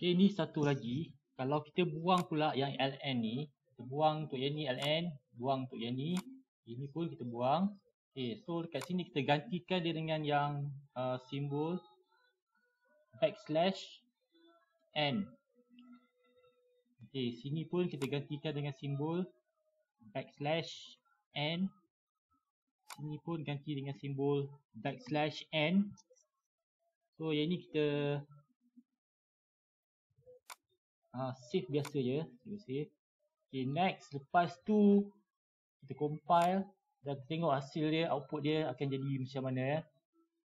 Okay, ni satu lagi. Kalau kita buang pula yang LN ni, kita buang untuk yang ni LN, buang untuk yang ni, ini pun kita buang. Okay, so dekat sini kita gantikan dia dengan yang uh, simbol backslash N. Okay, sini pun kita gantikan dengan simbol backslash N. Sini pun ganti dengan simbol backslash N. So yang ni kita ha, ah, save biasa je save, save. Okay, next lepas tu kita compile dan tengok hasil dia output dia akan jadi macam mana ya.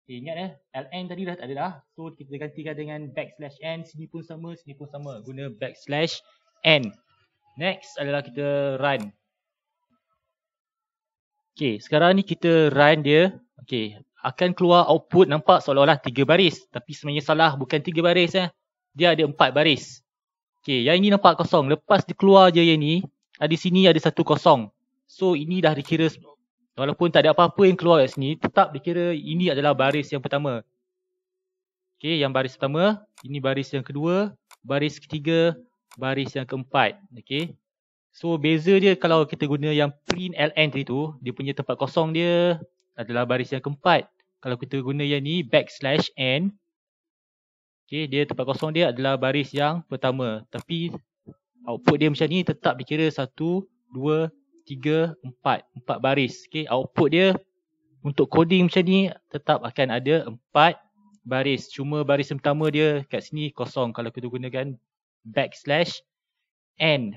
Okay, ingat eh ln tadi dah tak ada dah so kita gantikan dengan backslash n sini pun sama sini pun sama guna backslash n next adalah kita run Okay, sekarang ni kita run dia Okay, akan keluar output nampak seolah-olah tiga baris tapi sebenarnya salah bukan tiga baris eh dia ada empat baris Okay, yang ini nampak kosong. Lepas dia keluar je yang ni, ah, di sini ada satu kosong. So, ini dah dikira, walaupun tak ada apa-apa yang keluar kat sini, tetap dikira ini adalah baris yang pertama. Okay, yang baris pertama, ini baris yang kedua, baris ketiga, baris yang keempat. Okay. So, beza dia kalau kita guna yang print ln tadi tu, dia punya tempat kosong dia adalah baris yang keempat. Kalau kita guna yang ni, backslash n, Okey, dia tempat kosong dia adalah baris yang pertama. Tapi output dia macam ni tetap dikira 1 2 3 4, empat baris. Okey, output dia untuk coding macam ni tetap akan ada empat baris. Cuma baris pertama dia kat sini kosong kalau kita gunakan backslash n.